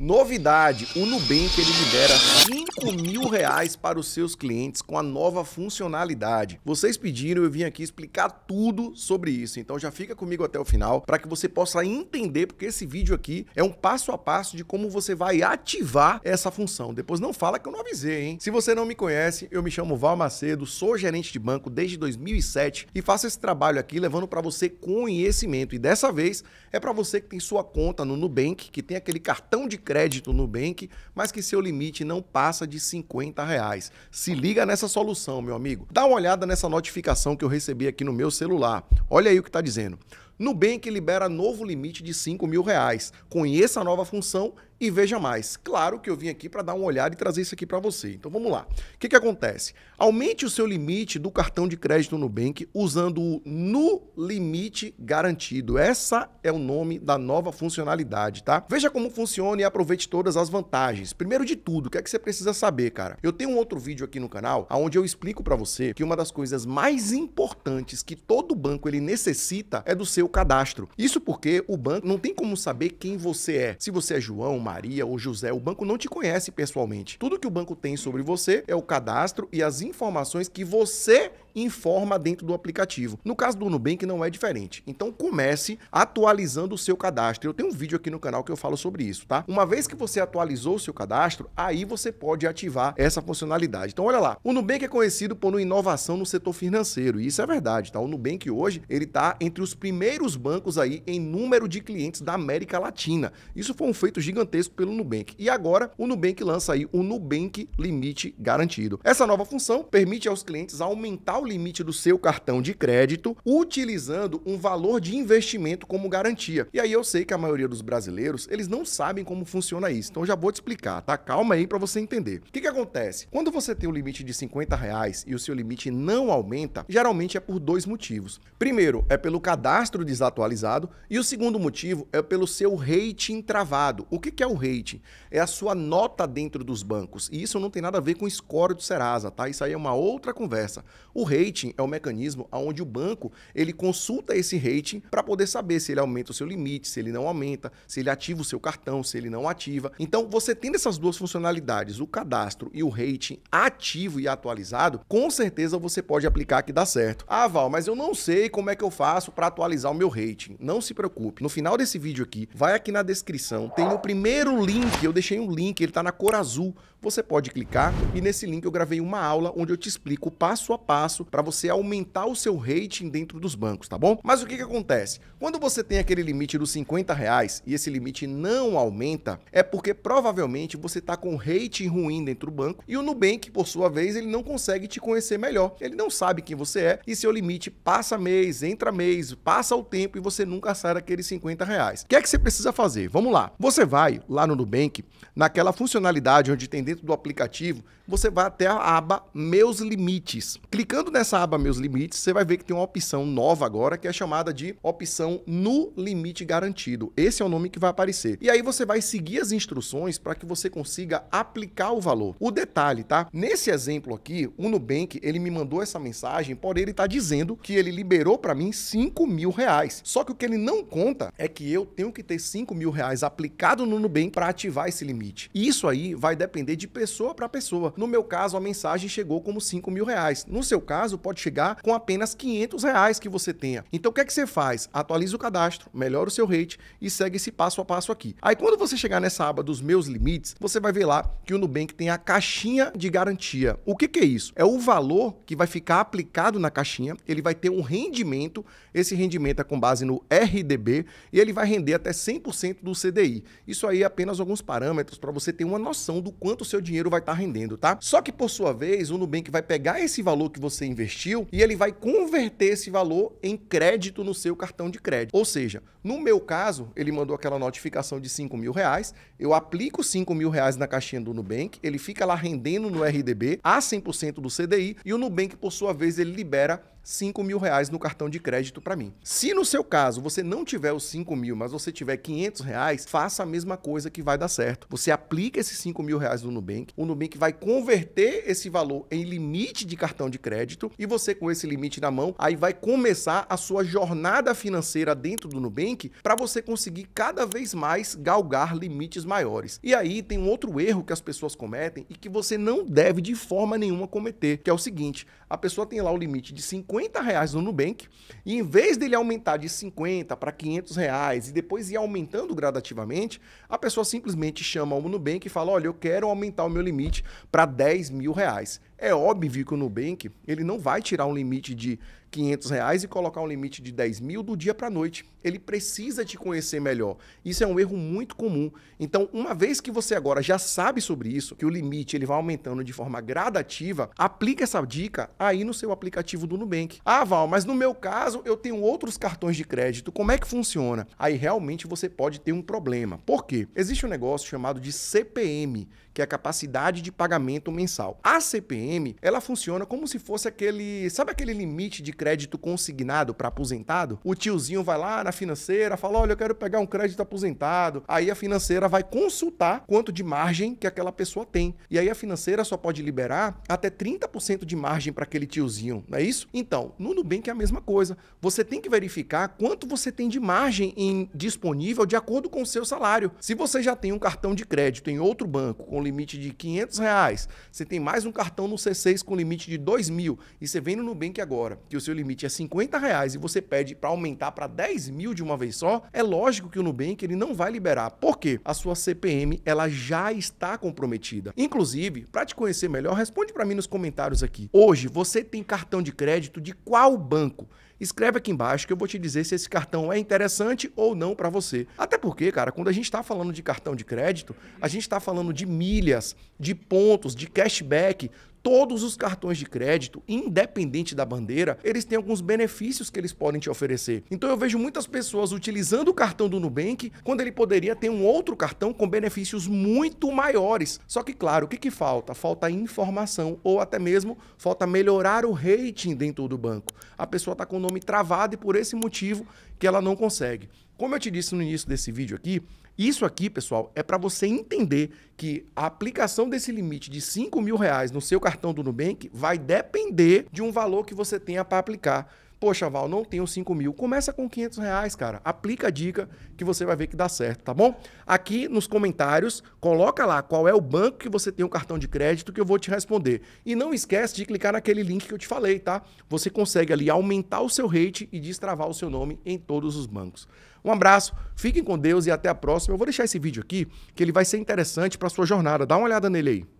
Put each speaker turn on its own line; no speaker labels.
Novidade, o Nubank ele libera 5 mil reais para os seus clientes com a nova funcionalidade. Vocês pediram, eu vim aqui explicar tudo sobre isso, então já fica comigo até o final para que você possa entender, porque esse vídeo aqui é um passo a passo de como você vai ativar essa função. Depois não fala que eu não avisei, hein? Se você não me conhece, eu me chamo Val Macedo, sou gerente de banco desde 2007 e faço esse trabalho aqui levando para você conhecimento. E dessa vez é para você que tem sua conta no Nubank, que tem aquele cartão de crédito Nubank, mas que seu limite não passa de 50 reais. Se liga nessa solução, meu amigo. Dá uma olhada nessa notificação que eu recebi aqui no meu celular. Olha aí o que está dizendo. Nubank libera novo limite de 5 mil reais. Conheça a nova função e veja mais. Claro que eu vim aqui para dar uma olhada e trazer isso aqui para você. Então vamos lá. O que, que acontece? Aumente o seu limite do cartão de crédito Nubank usando o No Limite Garantido. Essa é o nome da nova funcionalidade, tá? Veja como funciona e aproveite todas as vantagens. Primeiro de tudo, o que é que você precisa saber, cara? Eu tenho um outro vídeo aqui no canal onde eu explico para você que uma das coisas mais importantes que todo banco ele necessita é do seu seu cadastro. Isso porque o banco não tem como saber quem você é. Se você é João, Maria ou José, o banco não te conhece pessoalmente. Tudo que o banco tem sobre você é o cadastro e as informações que você informa dentro do aplicativo. No caso do Nubank não é diferente. Então comece atualizando o seu cadastro. Eu tenho um vídeo aqui no canal que eu falo sobre isso, tá? Uma vez que você atualizou o seu cadastro, aí você pode ativar essa funcionalidade. Então olha lá, o Nubank é conhecido por inovação no setor financeiro, e isso é verdade, tá? O Nubank hoje, ele tá entre os primeiros bancos aí em número de clientes da América Latina. Isso foi um feito gigantesco pelo Nubank. E agora o Nubank lança aí o Nubank Limite Garantido. Essa nova função permite aos clientes aumentar o limite do seu cartão de crédito utilizando um valor de investimento como garantia. E aí eu sei que a maioria dos brasileiros, eles não sabem como funciona isso. Então já vou te explicar, tá? Calma aí para você entender. O que, que acontece? Quando você tem um limite de 50 reais e o seu limite não aumenta, geralmente é por dois motivos. Primeiro, é pelo cadastro desatualizado e o segundo motivo é pelo seu rating travado. O que, que é o rating? É a sua nota dentro dos bancos. E isso não tem nada a ver com score do Serasa, tá? Isso aí é uma outra conversa. O rating rating é o mecanismo onde o banco ele consulta esse rating para poder saber se ele aumenta o seu limite, se ele não aumenta, se ele ativa o seu cartão, se ele não ativa. Então, você tendo essas duas funcionalidades, o cadastro e o rating ativo e atualizado, com certeza você pode aplicar que dá certo. Ah, Val, mas eu não sei como é que eu faço para atualizar o meu rating. Não se preocupe. No final desse vídeo aqui, vai aqui na descrição, tem o primeiro link, eu deixei um link, ele está na cor azul. Você pode clicar e nesse link eu gravei uma aula onde eu te explico passo a passo espaço para você aumentar o seu rating dentro dos bancos, tá bom? Mas o que, que acontece? Quando você tem aquele limite dos 50 reais e esse limite não aumenta, é porque provavelmente você está com rating ruim dentro do banco e o Nubank, por sua vez, ele não consegue te conhecer melhor. Ele não sabe quem você é e seu limite passa mês, entra mês, passa o tempo e você nunca sai daqueles 50 reais. O que é que você precisa fazer? Vamos lá. Você vai lá no Nubank, naquela funcionalidade onde tem dentro do aplicativo, você vai até a aba Meus Limites. Clicando Entrando nessa aba Meus Limites, você vai ver que tem uma opção nova agora que é chamada de opção No Limite Garantido. Esse é o nome que vai aparecer. E aí você vai seguir as instruções para que você consiga aplicar o valor. O detalhe, tá? Nesse exemplo aqui, o Nubank, ele me mandou essa mensagem, porém ele está dizendo que ele liberou para mim 5 mil reais. Só que o que ele não conta é que eu tenho que ter 5 mil reais aplicado no Nubank para ativar esse limite. Isso aí vai depender de pessoa para pessoa. No meu caso, a mensagem chegou como 5 mil reais. No seu caso, caso, pode chegar com apenas 500 reais que você tenha. Então, o que é que você faz? Atualiza o cadastro, melhora o seu rate e segue esse passo a passo aqui. Aí, quando você chegar nessa aba dos meus limites, você vai ver lá que o Nubank tem a caixinha de garantia. O que, que é isso? É o valor que vai ficar aplicado na caixinha, ele vai ter um rendimento, esse rendimento é com base no RDB e ele vai render até 100% do CDI. Isso aí é apenas alguns parâmetros para você ter uma noção do quanto o seu dinheiro vai estar tá rendendo, tá? Só que, por sua vez, o Nubank vai pegar esse valor que você investiu e ele vai converter esse valor em crédito no seu cartão de crédito. Ou seja, no meu caso, ele mandou aquela notificação de 5 mil reais, eu aplico 5 mil reais na caixinha do Nubank, ele fica lá rendendo no RDB a 100% do CDI e o Nubank, por sua vez, ele libera 5 mil reais no cartão de crédito para mim. Se no seu caso você não tiver os 5 mil, mas você tiver 500 reais, faça a mesma coisa que vai dar certo. Você aplica esses 5 mil reais no Nubank, o Nubank vai converter esse valor em limite de cartão de crédito e você com esse limite na mão, aí vai começar a sua jornada financeira dentro do Nubank para você conseguir cada vez mais galgar limites maiores. E aí tem um outro erro que as pessoas cometem e que você não deve de forma nenhuma cometer, que é o seguinte, a pessoa tem lá o limite de 50 50 reais no Nubank e em vez dele aumentar de 50 para 500 reais e depois ir aumentando gradativamente, a pessoa simplesmente chama o Nubank e fala, olha, eu quero aumentar o meu limite para 10 mil reais. É óbvio que o Nubank ele não vai tirar um limite de 500 reais e colocar um limite de 10 mil do dia para a noite. Ele precisa te conhecer melhor. Isso é um erro muito comum. Então, uma vez que você agora já sabe sobre isso, que o limite ele vai aumentando de forma gradativa, aplique essa dica aí no seu aplicativo do Nubank. Ah, Val, mas no meu caso eu tenho outros cartões de crédito. Como é que funciona? Aí realmente você pode ter um problema. Por quê? Existe um negócio chamado de CPM, que é a capacidade de pagamento mensal. A CPM, ela funciona como se fosse aquele, sabe aquele limite de crédito consignado para aposentado? O tiozinho vai lá na financeira, fala: "Olha, eu quero pegar um crédito aposentado". Aí a financeira vai consultar quanto de margem que aquela pessoa tem. E aí a financeira só pode liberar até 30% de margem para aquele tiozinho, não é isso? Então, no Nubank é a mesma coisa. Você tem que verificar quanto você tem de margem em disponível de acordo com o seu salário. Se você já tem um cartão de crédito em outro banco com limite de 500 reais, você tem mais um cartão no C6 com limite de 2 mil, e você vem no Nubank agora, que o seu limite é 50 reais e você pede para aumentar para 10 mil de uma vez só, é lógico que o Nubank ele não vai liberar, porque a sua CPM ela já está comprometida. Inclusive, para te conhecer melhor, responde para mim nos comentários aqui. Hoje, você tem cartão de crédito de qual banco? Escreve aqui embaixo que eu vou te dizer se esse cartão é interessante ou não para você. Até porque, cara, quando a gente está falando de cartão de crédito, a gente está falando de milhas, de pontos, de cashback, todos os cartões de crédito, independente da bandeira, eles têm alguns benefícios que eles podem te oferecer. Então eu vejo muitas pessoas utilizando o cartão do Nubank quando ele poderia ter um outro cartão com benefícios muito maiores. Só que, claro, o que, que falta? Falta informação ou até mesmo falta melhorar o rating dentro do banco. A pessoa está com o nome travado e por esse motivo que ela não consegue. Como eu te disse no início desse vídeo aqui, isso aqui, pessoal, é para você entender que a aplicação desse limite de 5 mil reais no seu cartão do Nubank vai depender de um valor que você tenha para aplicar Poxa, Val, não tenho 5 mil. Começa com 500 reais, cara. Aplica a dica que você vai ver que dá certo, tá bom? Aqui nos comentários, coloca lá qual é o banco que você tem o um cartão de crédito que eu vou te responder. E não esquece de clicar naquele link que eu te falei, tá? Você consegue ali aumentar o seu rate e destravar o seu nome em todos os bancos. Um abraço, fiquem com Deus e até a próxima. Eu vou deixar esse vídeo aqui, que ele vai ser interessante para sua jornada. Dá uma olhada nele aí.